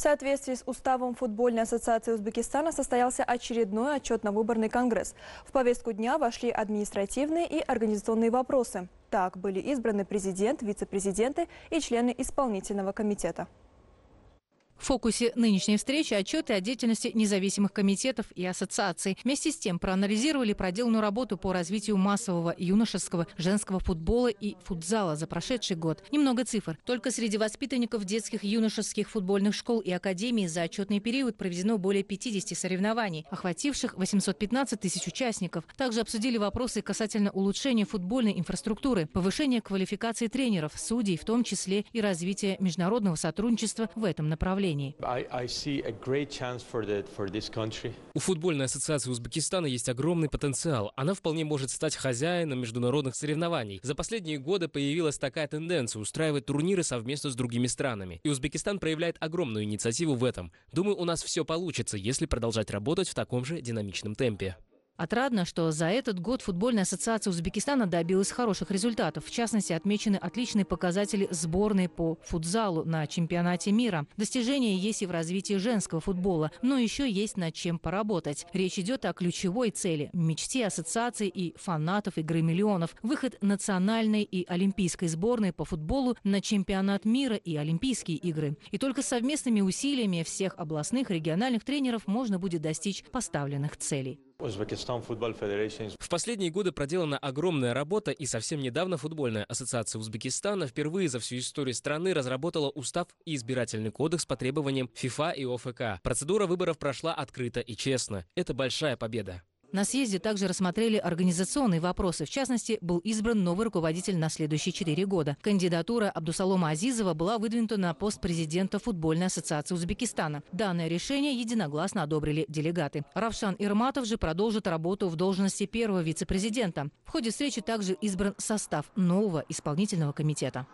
В соответствии с уставом Футбольной ассоциации Узбекистана состоялся очередной отчетно-выборный конгресс. В повестку дня вошли административные и организационные вопросы. Так были избраны президент, вице-президенты и члены исполнительного комитета. В фокусе нынешней встречи отчеты о деятельности независимых комитетов и ассоциаций. Вместе с тем проанализировали проделанную работу по развитию массового юношеского женского футбола и футзала за прошедший год. Немного цифр. Только среди воспитанников детских юношеских футбольных школ и академий за отчетный период проведено более 50 соревнований, охвативших 815 тысяч участников. Также обсудили вопросы касательно улучшения футбольной инфраструктуры, повышения квалификации тренеров, судей, в том числе и развития международного сотрудничества в этом направлении направлении. У футбольной ассоциации Узбекистана есть огромный потенциал. Она вполне может стать хозяином международных соревнований. За последние годы появилась такая тенденция устраивать турниры совместно с другими странами. И Узбекистан проявляет огромную инициативу в этом. Думаю, у нас все получится, если продолжать работать в таком же динамичном темпе. Отрадно, что за этот год футбольная ассоциация Узбекистана добилась хороших результатов. В частности, отмечены отличные показатели сборной по футзалу на чемпионате мира. Достижения есть и в развитии женского футбола, но еще есть над чем поработать. Речь идет о ключевой цели – мечте ассоциации и фанатов «Игры миллионов» – выход национальной и олимпийской сборной по футболу на чемпионат мира и Олимпийские игры. И только совместными усилиями всех областных региональных тренеров можно будет достичь поставленных целей. В последние годы проделана огромная работа, и совсем недавно футбольная ассоциация Узбекистана впервые за всю историю страны разработала устав и избирательный кодекс по требованиям ФИФА и ОФК. Процедура выборов прошла открыто и честно. Это большая победа. На съезде также рассмотрели организационные вопросы. В частности, был избран новый руководитель на следующие четыре года. Кандидатура Абдусалома Азизова была выдвинута на пост президента Футбольной ассоциации Узбекистана. Данное решение единогласно одобрили делегаты. Равшан Ирматов же продолжит работу в должности первого вице-президента. В ходе встречи также избран состав нового исполнительного комитета.